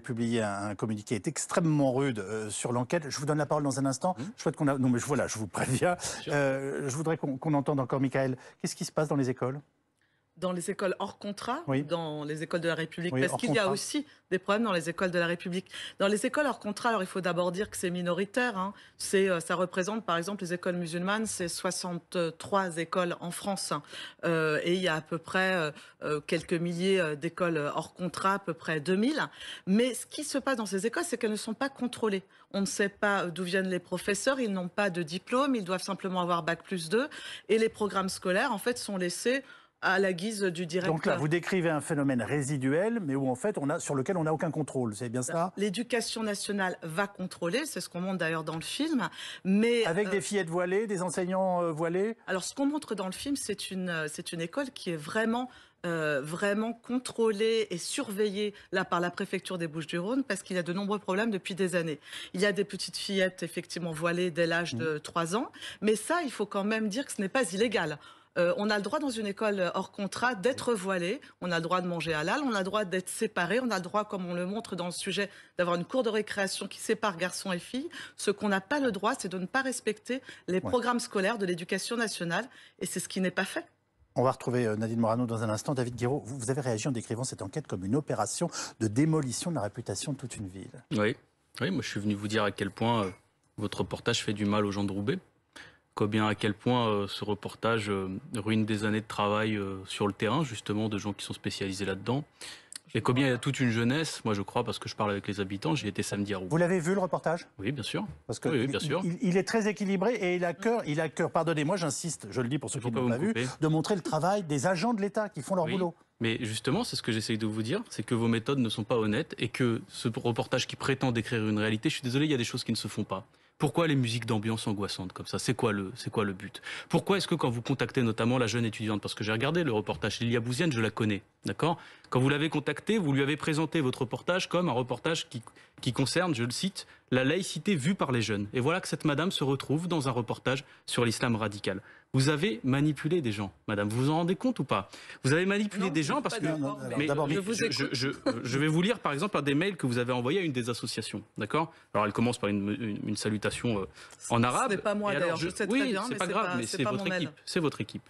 publié un communiqué extrêmement rude euh, sur l'enquête. Je vous donne la parole dans un instant. Mmh. Je souhaite qu'on Non, mais voilà, je vous préviens. Euh, je voudrais qu'on entende encore Michael. Qu'est-ce qui se passe dans les écoles dans les écoles hors contrat, dans les écoles de la République, parce qu'il y a aussi des problèmes dans les écoles de la République. Dans les écoles hors contrat, alors il faut d'abord dire que c'est minoritaire. Hein. C'est, euh, ça représente, par exemple, les écoles musulmanes, c'est 63 écoles en France, euh, et il y a à peu près euh, quelques milliers d'écoles hors contrat, à peu près 2000. Mais ce qui se passe dans ces écoles, c'est qu'elles ne sont pas contrôlées. On ne sait pas d'où viennent les professeurs, ils n'ont pas de diplôme, ils doivent simplement avoir bac plus 2, et les programmes scolaires, en fait, sont laissés à la guise du directeur. Donc là, vous décrivez un phénomène résiduel, mais où en fait, on a, sur lequel on n'a aucun contrôle. C'est bien ça L'éducation nationale va contrôler, c'est ce qu'on montre d'ailleurs dans le film. Mais Avec des euh, fillettes voilées, des enseignants euh, voilés Alors ce qu'on montre dans le film, c'est une, euh, c'est une école qui est vraiment euh, vraiment contrôlé et surveillée là par la préfecture des Bouches-du-Rhône parce qu'il y a de nombreux problèmes depuis des années. Il y a des petites fillettes effectivement voilées dès l'âge mmh. de 3 ans, mais ça, il faut quand même dire que ce n'est pas illégal. Euh, on a le droit dans une école hors contrat d'être voilé, on a le droit de manger halal, on a le droit d'être séparé, on a le droit, comme on le montre dans le sujet, d'avoir une cour de récréation qui sépare garçons et filles. Ce qu'on n'a pas le droit, c'est de ne pas respecter les programmes scolaires de l'éducation nationale, et c'est ce qui n'est pas fait. On va retrouver euh, Nadine Morano dans un instant. David Guiraud, vous avez réagi en décrivant cette enquête comme une opération de démolition de la réputation de toute une ville. Oui, oui moi je suis venu vous dire à quel point euh, votre reportage fait du mal aux gens de Roubaix combien à quel point euh, ce reportage euh, ruine des années de travail euh, sur le terrain, justement, de gens qui sont spécialisés là-dedans. Et combien il y a toute une jeunesse, moi je crois, parce que je parle avec les habitants, j'y étais samedi à Rouen. Vous l'avez vu le reportage Oui, bien sûr. Parce que bien sûr. Il, est très équilibré et il a cœur, il a cœur, pardonnez-moi, j'insiste, je le dis pour ceux qui ne l'ont pas vu, de montrer le travail des agents de l'État qui font leur boulot. Mais justement, c'est ce que j'essaye de vous dire, c'est que vos méthodes ne sont pas honnêtes et que ce reportage qui prétend décrire une réalité, je suis désolé, il y a des choses qui ne se font pas. Pourquoi les musiques d'ambiance angoissantes comme ça C'est quoi le c'est quoi le but Pourquoi est-ce que quand vous contactez notamment la jeune étudiante parce que j'ai regardé le reportage Lilia Bouziane, je la connais, d'accord Quand vous l'avez contactée, vous lui avez présenté votre reportage comme un reportage qui qui concerne, je le cite, la laïcité vue par les jeunes. Et voilà que cette madame se retrouve dans un reportage sur l'islam radical. Vous avez manipulé des gens, madame. Vous vous en rendez compte ou pas Vous avez manipulé des gens parce que. Non, mais je, je, je, vais vous lire par exemple un des mails que vous avez envoyé à une des associations. D'accord Alors elle commence par une, une, salutation euh, en arabe. Ce n'est pas moi d'ailleurs, je sais très oui, bien. C'est pas grave, mais c'est votre, équipe. C'est votre équipe.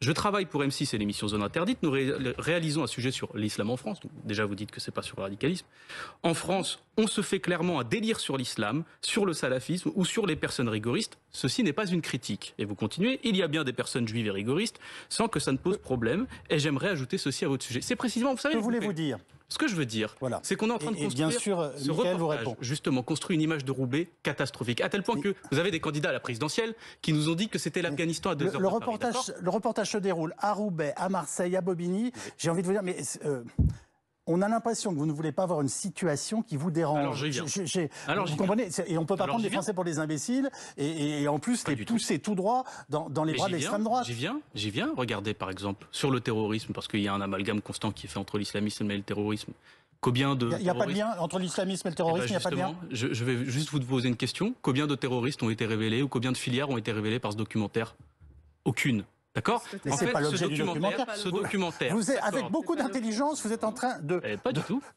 Je travaille pour M6 et l'émission Zone Interdite. Nous réalisons un sujet sur l'islam en France. déjà, vous dites que ce n'est pas sur le radicalisme. En France, on se fait clairement un délire sur l'islam, sur le salafisme ou sur les personnes rigoristes. Ceci n'est pas une critique. Et vous continuez. Il y a bien des personnes juives et rigoristes sans que ça ne pose problème. Et j'aimerais ajouter ceci à votre sujet. C'est précisément, vous savez. Que voulez-vous dire ce que je veux dire, c'est qu'on est en train de construire. Justement, construit une image de Roubaix catastrophique, à tel point que vous avez des candidats à la présidentielle qui nous ont dit que c'était l'Afghanistan à deux heures. Le reportage, le reportage se déroule à Roubaix, à Marseille, à Bobigny. J'ai envie de vous dire, mais euh, on a l'impression que vous ne voulez pas avoir une situation qui vous dérange. Alors, je viens. – vous comprenez Et on ne peut pas prendre les Français pour des imbéciles et, en plus c'est les pousser tout. droit dans, les bras de l'extrême droite. J'y viens, j'y viens. Regardez par exemple sur le terrorisme, parce qu'il y a un amalgame constant qui est fait entre l'islamisme et le terrorisme. Combien de. Il n'y a, pas de lien entre l'islamisme et le eh ben, terrorisme, il a pas de lien. je, vais juste vous poser une question. Combien de terroristes ont été révélés ou combien de filières ont été révélées par ce documentaire Aucune. D'accord pas documentaire. Ce documentaire. Vous avec beaucoup d'intelligence, vous êtes en train eh,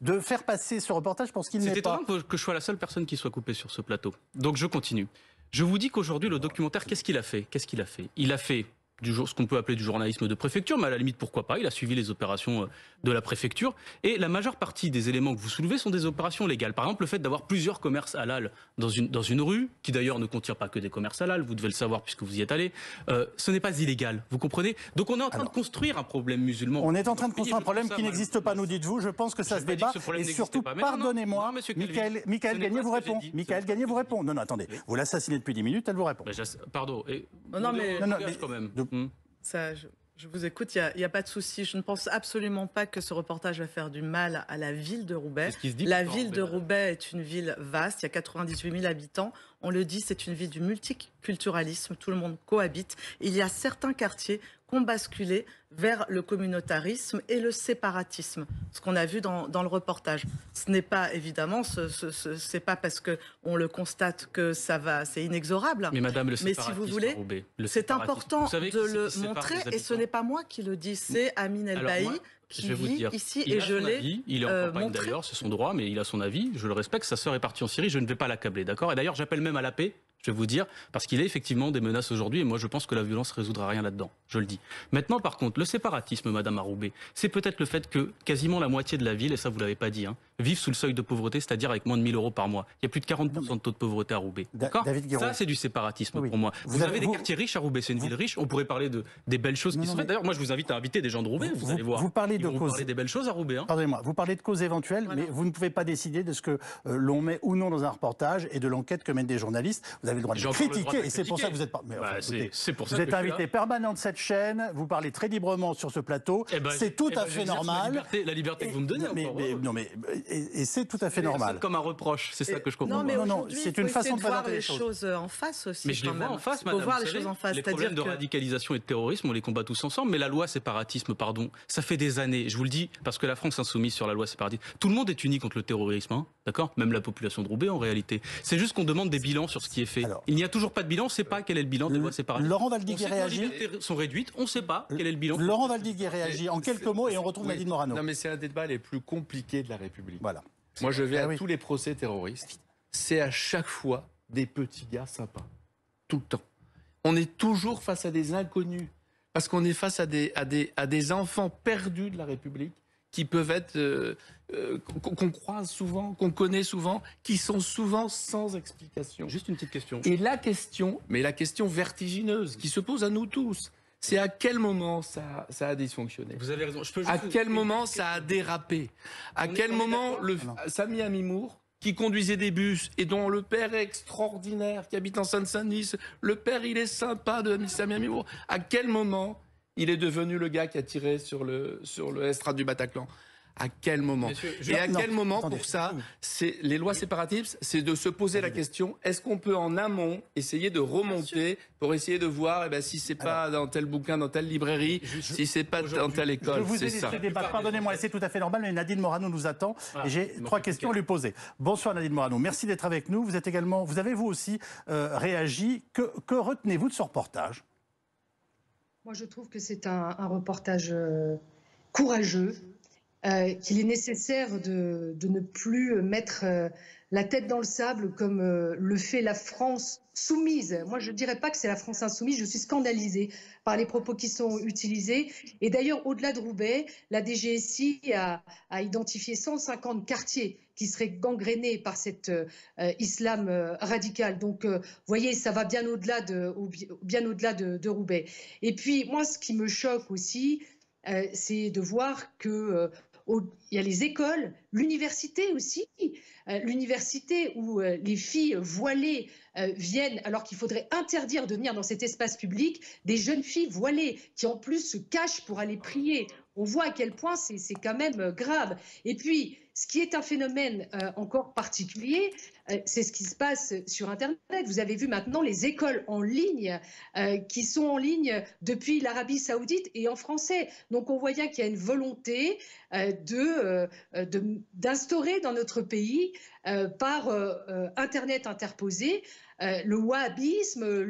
de, faire passer ce reportage pour ce qu'il n'est pas. C'est étonnant que je sois la seule personne qui soit coupée sur ce plateau. Donc je continue. Je vous dis qu'aujourd'hui, le documentaire, qu'est-ce qu'il a fait Qu'est-ce qu'il a fait Il a fait ce qu'on peut appeler du journalisme de préfecture, mais à la limite pourquoi pas. Il a suivi les opérations euh, de la préfecture et la majeure partie des éléments que vous soulevez sont des opérations légales. Par exemple, le fait d'avoir plusieurs commerces halal dans une dans une rue, qui d'ailleurs ne contient pas que des commerces halal, vous devez le savoir puisque vous y êtes allé, euh, ce n'est pas illégal. Vous comprenez Donc on est en train de construire un problème musulman. On est en train de construire un problème qui n'existe pas, nous dites-vous. Je pense que ça se débat. Et surtout, pardonnez-moi, Michael, Michael Gagné vous répond. Michael Gagné vous répond. Non, non, attendez. Vous l'assassinez depuis 10 minutes, elle vous répond. pardon. Non, mais... quand même. Mm. Ça, je, vous écoute, il n'y a, a, pas de souci. Je ne pense absolument pas que ce reportage va faire du mal à la ville de Roubaix. La ville de Roubaix est une ville vaste, il y a 98 000 habitants. On le dit, c'est une vie du multiculturalisme, tout le monde cohabite. Il y a certains quartiers qui ont basculé vers le communautarisme et le séparatisme, ce qu'on a vu dans, le reportage. Ce n'est pas évidemment, ce, ce, pas parce qu'on le constate que ça va, c'est inexorable. Mais Madame, le si vous voulez, c'est important de le montrer et ce n'est pas moi qui le dis, c'est Amin El Bayi je vais vous dire. ici il et je l'ai. Il est en euh, campagne d'ailleurs, c'est son droit, mais il a son avis. Je le respecte. Sa sœur est partie en Syrie, je ne vais pas l'accabler, d'accord Et d'ailleurs, j'appelle même à la paix je vais vous dire, parce qu'il y a effectivement des menaces aujourd'hui, et moi je pense que la violence résoudra rien là-dedans, je le dis. Maintenant par contre, le séparatisme, Madame Aroubé, c'est peut-être le fait que quasiment la moitié de la ville, et ça vous l'avez pas dit, hein, vivent sous le seuil de pauvreté, c'est-à-dire avec moins de 1000 euros par mois. Il y a plus de 40% de taux de pauvreté à Roubaix. D'accord Ça c'est du séparatisme pour moi. Vous, avez, des quartiers riches à Roubaix, c'est une ville riche, on pourrait parler de, des belles choses qui sont D'ailleurs, moi je vous invite à inviter des gens de Roubaix, vous, allez voir. Vous parlez de causes. des belles choses à Roubaix. Hein. Pardonnez-moi, vous parlez de causes éventuelles, mais vous ne pouvez pas décider de ce que euh, l'on met ou non dans un reportage et de l'enquête que mènent des journalistes avez le droit de critiquer. et c'est pour ça que vous êtes. Bah, pour vous êtes invité permanent de cette chaîne. Vous parlez très librement sur ce plateau. Eh ben, c'est tout eh à ben, fait normal. La liberté, que vous me donnez. encore, hein. non, mais et, c'est tout à fait normal. Comme un reproche, c'est ça que je comprends. Non, mais non, c'est une façon de voir les choses en face aussi. Mais je les vois en face, madame. voir les choses Les problèmes de radicalisation et de terrorisme, on les combat tous ensemble. Mais la loi séparatisme, pardon, ça fait des années. Je vous le dis parce que la France insoumise sur la loi séparatisme, Tout le monde est uni contre le terrorisme, hein, d'accord Même la population de Roubaix en réalité. C'est juste qu'on demande des bilans sur ce qui est fait il n'y a toujours pas de bilan, on ne sait pas quel est le bilan des lois séparatistes Laurent réagit. Les sont réduites, on ne sait pas quel est le bilan. Laurent Valdiguer réagit en quelques mots et on retrouve Nadine Morano. Non, mais c'est un des débats les plus compliqués de la République. Voilà. Moi, je vais ah à tous les procès terroristes. C'est à chaque fois des petits gars sympas. Tout le temps. On est toujours face à des inconnus. Parce qu'on est face à des, à, des, à des enfants perdus de la République qui peuvent être euh, euh, qu'on croise souvent, qu'on connaît souvent, qui sont souvent sans explication. Juste une petite question. Et la question, mais la question vertigineuse qui se pose à nous tous, c'est à quel moment ça, a dysfonctionné Vous avez raison. Je peux à quel moment ça a dérapé À quel moment le ah Amimour qui conduisait des bus et dont le père est extraordinaire, qui habite en Seine-Saint-Denis, le père il est sympa de Sami Amimour. À quel moment il est devenu le gars qui a tiré sur le, sur le estrade du Bataclan. À quel moment Et à quel moment, pour ça, c'est les lois séparatives, c'est de se poser la question est-ce qu'on peut en amont essayer de remonter pour essayer de voir si eh ben, si c'est pas dans tel bouquin, dans telle librairie, si c'est pas dans telle école Je vous ai dit ce débat. Pardonnez-moi, c'est tout à fait normal, mais Nadine Morano nous attend ah, et j'ai trois questions à lui poser. Bonsoir Nadine Morano, merci d'être avec nous. Vous êtes également, vous avez vous aussi euh, réagi. que retenez-vous de ce reportage moi, je trouve que c'est un, un, reportage euh, courageux, euh, qu'il est nécessaire de, ne plus mettre euh, la tête dans le sable comme euh, le fait la France soumise. Moi, je ne dirais pas que c'est la France insoumise, je suis scandalisée par les propos qui sont utilisés. Et d'ailleurs, au-delà de Roubaix, la DGSI a, identifié 150 quartiers qui seraient gangrénés par cet islam radical. Donc, vous voyez, ça va bien au-delà de Roubaix. Et puis, moi, ce qui me choque aussi, c'est de voir que il y a les écoles, l'université aussi, euh, l'université où euh, les filles voilées euh, viennent, alors qu'il faudrait interdire de venir dans cet espace public, des jeunes filles voilées qui en plus se cachent pour aller prier on voit à quel point c'est quand même euh, grave. Et puis, ce qui est un phénomène euh, encore particulier, euh, c'est ce qui se passe sur Internet. Vous avez vu maintenant les écoles en ligne qui sont en ligne depuis l'Arabie saoudite et en français. Donc on voit bien qu'il y a une volonté d'instaurer de, dans notre pays par Internet interposé euh, le wahhabisme,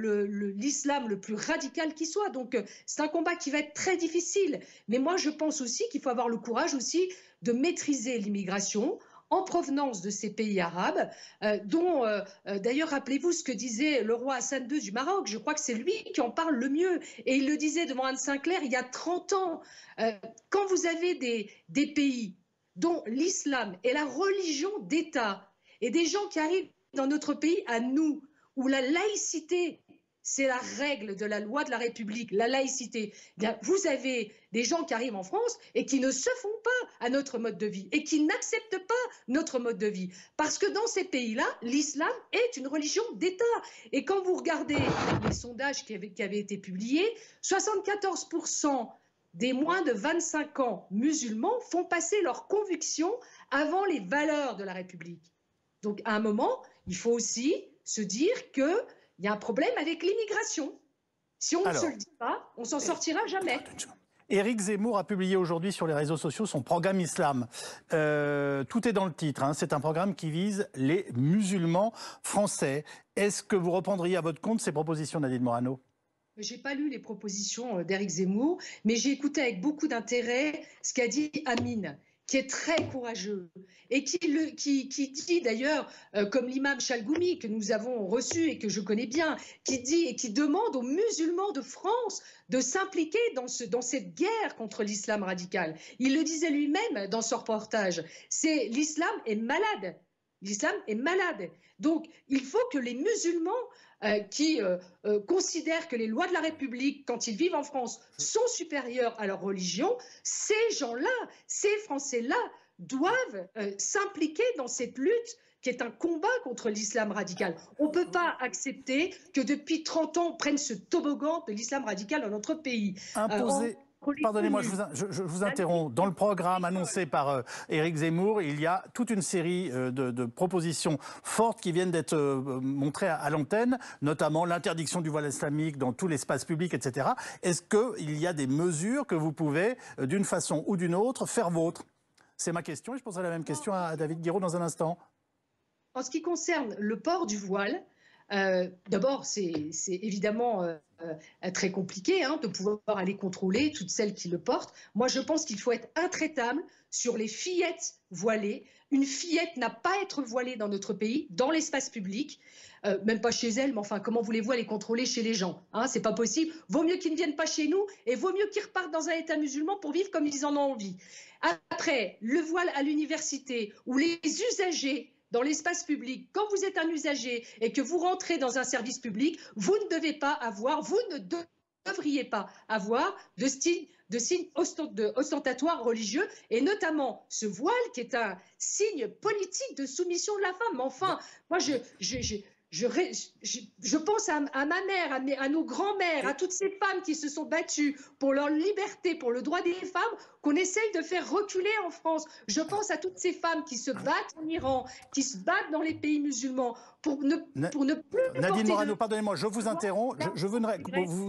l'islam le, plus radical qui soit. Donc euh, c'est un combat qui va être très difficile. Mais moi, je pense aussi qu'il faut avoir le courage aussi de maîtriser l'immigration en provenance de ces pays arabes, euh, dont, d'ailleurs, rappelez-vous ce que disait le roi Hassan II du Maroc, je crois que c'est lui qui en parle le mieux, et il le disait devant Anne Sinclair il y a 30 ans, quand vous avez des, des pays dont l'islam est la religion d'État, et des gens qui arrivent dans notre pays à nous, où la laïcité, c'est la règle de la loi de la République, la laïcité, eh vous avez des gens qui arrivent en France et qui ne se font pas à notre mode de vie et qui n'acceptent pas notre mode de vie. Parce que dans ces pays-là, l'islam est une religion d'État. Et quand vous regardez les sondages qui avaient, qui avaient été publiés, 74% des moins de 25 ans musulmans font passer leurs convictions avant les valeurs de la République. Donc à un moment, il faut aussi se dire qu'il y a un problème avec l'immigration. Si on ne se le dit pas, on s'en sortira jamais. Éric Zemmour a publié aujourd'hui sur les réseaux sociaux son programme Islam. Euh, tout est dans le titre. Hein. C'est un programme qui vise les musulmans français. Est-ce que vous reprendriez à votre compte ces propositions, Nadine Morano n'ai pas lu les propositions euh, d'Éric Zemmour, mais j'ai écouté avec beaucoup d'intérêt ce qu'a dit Amine qui est très courageux et qui, dit d'ailleurs, euh, comme l'imam Chalgoumi que nous avons reçu et que je connais bien, qui dit et qui demande aux musulmans de France de s'impliquer dans, dans cette guerre contre l'islam radical. Il le disait lui-même dans son reportage, c'est l'islam est malade, l'islam est malade. Donc, il faut que les musulmans euh, qui euh, euh, considèrent que les lois de la République, quand ils vivent en France, sont supérieures à leur religion, ces gens-là, ces Français-là, doivent s'impliquer dans cette lutte qui est un combat contre l'islam radical. On ne peut pas accepter que depuis 30 ans, on prenne ce toboggan de l'islam radical dans notre pays. Imposer, Pardonnez-moi, je vous, interromps. Dans le programme annoncé par euh, Éric Zemmour, il y a toute une série euh, de, propositions fortes qui viennent d'être euh, montrées à, l'antenne, notamment l'interdiction du voile islamique dans tout l'espace public, etc. Est-ce qu'il y a des mesures que vous pouvez, d'une façon ou d'une autre, faire vôtre C'est ma question et je poserai la même question à, à David Guiraud dans un instant. En ce qui concerne le port du voile, euh, d'abord, c'est évidemment euh, très compliqué hein, de pouvoir aller contrôler toutes celles qui le portent. Moi, je pense qu'il faut être intraitable sur les fillettes voilées. Une fillette n'a pas à être voilée dans notre pays, dans l'espace public, euh, même pas chez elle, mais enfin, comment voulez-vous aller contrôler chez les gens hein, C'est pas possible. Vaut mieux qu'ils ne viennent pas chez nous et vaut mieux qu'ils repartent dans un État musulman pour vivre comme ils en ont envie. Après, le voile à l'université, où les usagers dans l'espace public, quand vous êtes un usager et que vous rentrez dans un service public, vous ne devez pas avoir, vous ne devriez pas avoir de signes ostentatoires religieux, et notamment ce voile qui est un signe politique de soumission de la femme. enfin, moi, je, je, pense à, ma mère, à, à nos grands-mères, à toutes ces femmes qui se sont battues pour leur liberté, pour le droit des femmes, qu'on essaye de faire reculer en France. Je pense à toutes ces femmes qui se battent en Iran, qui se battent dans les pays musulmans pour ne, Nadine Morano, pardonnez-moi, je vous interromps. Je, je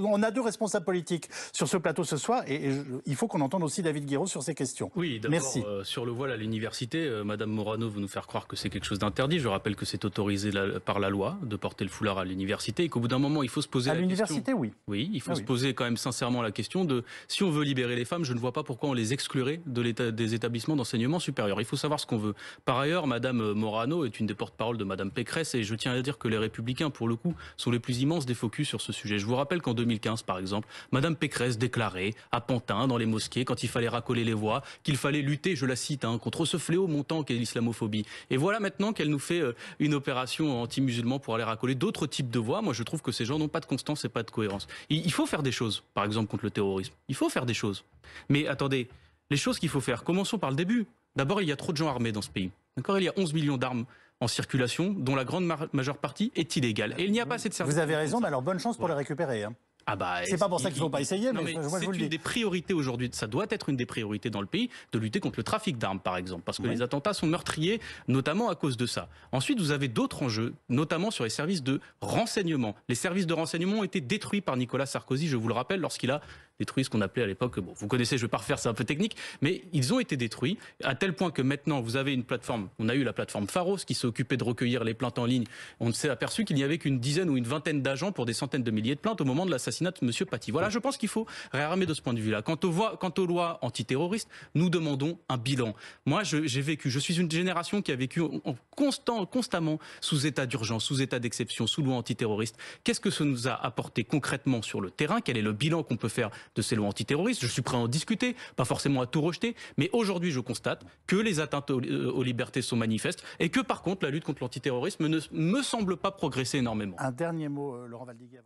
on a deux responsables politiques sur ce plateau ce soir et, il faut qu'on entende aussi David Guiraud sur ces questions. Oui, Merci. Euh, sur le voile à l'université, euh, Madame Morano veut nous faire croire que c'est quelque chose d'interdit. Je rappelle que c'est autorisé par la loi de porter le foulard à l'université et qu'au bout d'un moment, il faut se poser à la question. À l'université, oui. Oui, il faut ah se poser quand même sincèrement la question de si on veut libérer les femmes, je ne vois pas pourquoi on les exclurait de des établissements d'enseignement supérieur. Il faut savoir ce qu'on veut. Par ailleurs, Madame Morano est une des porte-parole de Madame Pécresse et je tiens à dire que les Républicains, pour le coup, sont les plus immenses des focus sur ce sujet. Je vous rappelle qu'en 2015, par exemple, Madame Pécresse déclarait à Pantin, dans les mosquées, quand il fallait racoler les voix, qu'il fallait lutter, je la cite, hein, contre ce fléau montant qu'est l'islamophobie. Et voilà maintenant qu'elle nous fait euh, une opération anti-musulman pour aller racoler d'autres types de voix. Moi, je trouve que ces gens n'ont pas de constance et pas de cohérence. Il faut faire des choses, par exemple, contre le terrorisme. Il faut faire des choses. Mais attendez, les choses qu'il faut faire, commençons par le début. D'abord, il y a trop de gens armés dans ce pays. D'accord Il y a 11 millions d'armes en circulation, dont la grande majeure partie est illégale. Et il n'y a pas assez de services. Vous avez raison, mais alors bonne chance pour les récupérer. Hein. Ah bah, c'est pas pour ça qu'il ne faut pas essayer, mais, mais c'est une des priorités aujourd'hui. Ça doit être une des priorités dans le pays de lutter contre le trafic d'armes, par exemple, parce que les attentats sont meurtriers, notamment à cause de ça. Ensuite, vous avez d'autres enjeux, notamment sur les services de renseignement. Les services de renseignement ont été détruits par Nicolas Sarkozy, je vous le rappelle, lorsqu'il a détruits, ce qu'on appelait à l'époque, bon, vous connaissez, je ne vais pas refaire, c'est un peu technique, mais ils ont été détruits à tel point que maintenant, vous avez une plateforme, on a eu la plateforme Pharos qui s'est de recueillir les plaintes en ligne. On s'est aperçu qu'il n'y avait qu'une dizaine ou une vingtaine d'agents pour des centaines de milliers de plaintes au moment de l'assassinat de M. Paty. Voilà, je pense qu'il faut réarmer de ce point de vue-là. Quant, aux lois antiterroristes, nous demandons un bilan. Moi, j'ai vécu, je suis une génération qui a vécu constamment sous état d'urgence, sous état d'exception, sous loi antiterroriste. Qu'est-ce que ça nous a apporté concrètement sur le terrain Quel est le bilan qu'on peut faire de ces lois antiterroristes. Je suis prêt à en discuter, pas forcément à tout rejeter, mais aujourd'hui, je constate que les atteintes aux, euh, libertés sont manifestes et que par contre, la lutte contre l'antiterrorisme ne me semble pas progresser énormément. Un dernier mot, euh, Laurent Valdiguier.